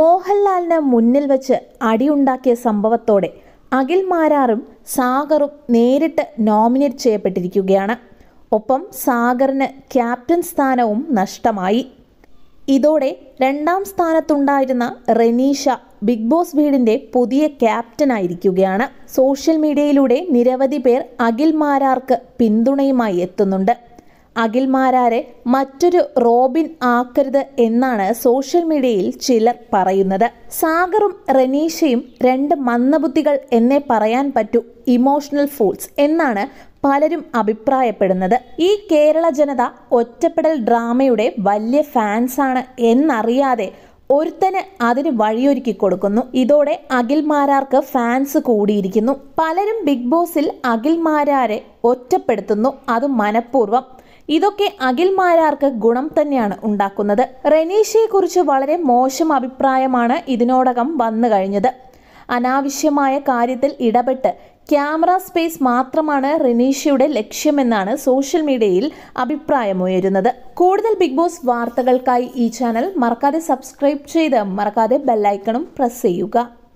മോഹൻലാലിന് മുന്നിൽ വെച്ച് അടിയുണ്ടാക്കിയ സംഭവത്തോടെ അഖിൽ മാരാറും സാഗറും നേരിട്ട് നോമിനേറ്റ് ചെയ്യപ്പെട്ടിരിക്കുകയാണ് ഒപ്പം സാഗറിന് ക്യാപ്റ്റൻ സ്ഥാനവും നഷ്ടമായി ഇതോടെ രണ്ടാം സ്ഥാനത്തുണ്ടായിരുന്ന റെനീഷ ബിഗ് ബോസ് വീടിൻ്റെ പുതിയ ക്യാപ്റ്റനായിരിക്കുകയാണ് സോഷ്യൽ മീഡിയയിലൂടെ നിരവധി പേർ അഖിൽ മാരാർക്ക് പിന്തുണയുമായി എത്തുന്നുണ്ട് അഖിൽമാരാരെ മറ്റൊരു റോബിൻ ആക്കരുത് എന്നാണ് സോഷ്യൽ മീഡിയയിൽ ചിലർ പറയുന്നത് സാഗറും റനീഷയും രണ്ട് മന്ദബുദ്ധികൾ എന്നേ പറയാൻ പറ്റൂ ഇമോഷണൽ ഫൂൾസ് എന്നാണ് പലരും അഭിപ്രായപ്പെടുന്നത് ഈ കേരള ജനത ഒറ്റപ്പെടൽ ഡ്രാമയുടെ വലിയ ഫാൻസാണ് എന്നറിയാതെ ഒരുത്തന് അതിന് വഴിയൊരുക്കി കൊടുക്കുന്നു ഇതോടെ അഖിൽമാരാർക്ക് ഫാൻസ് കൂടിയിരിക്കുന്നു പലരും ബിഗ് ബോസിൽ അഖിൽമാരാരെ ഒറ്റപ്പെടുത്തുന്നു അത് മനഃപൂർവ്വം ഇതൊക്കെ അഖിൽമാരാർക്ക് ഗുണം തന്നെയാണ് ഉണ്ടാക്കുന്നത് റെനീഷയെക്കുറിച്ച് വളരെ മോശം അഭിപ്രായമാണ് ഇതിനോടകം വന്നു കഴിഞ്ഞത് അനാവശ്യമായ കാര്യത്തിൽ ഇടപെട്ട് ക്യാമറ സ്പേസ് മാത്രമാണ് റിനീഷയുടെ ലക്ഷ്യമെന്നാണ് സോഷ്യൽ മീഡിയയിൽ അഭിപ്രായമുയരുന്നത് കൂടുതൽ ബിഗ് ബോസ് വാർത്തകൾക്കായി ഈ ചാനൽ മറക്കാതെ സബ്സ്ക്രൈബ് ചെയ്ത് മറക്കാതെ ബെല്ലൈക്കണും പ്രസ് ചെയ്യുക